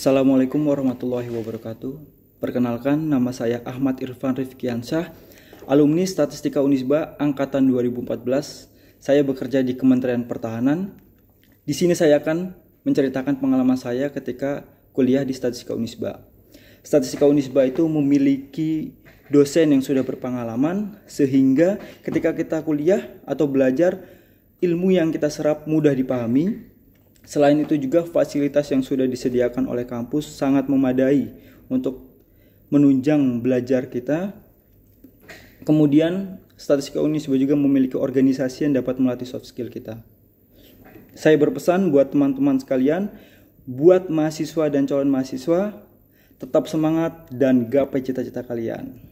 Assalamualaikum warahmatullahi wabarakatuh. Perkenalkan, nama saya Ahmad Irfan Rifkiansyah, alumni Statistika Unisba angkatan 2014. Saya bekerja di Kementerian Pertahanan. Di sini saya akan menceritakan pengalaman saya ketika kuliah di Statistika Unisba. Statistika Unisba itu memiliki dosen yang sudah berpengalaman sehingga ketika kita kuliah atau belajar ilmu yang kita serap mudah dipahami Selain itu juga fasilitas yang sudah disediakan oleh kampus sangat memadai untuk menunjang belajar kita. Kemudian Statistika Unisba juga memiliki organisasi yang dapat melatih soft skill kita. Saya berpesan buat teman-teman sekalian, buat mahasiswa dan calon mahasiswa, tetap semangat dan gapai cita-cita kalian.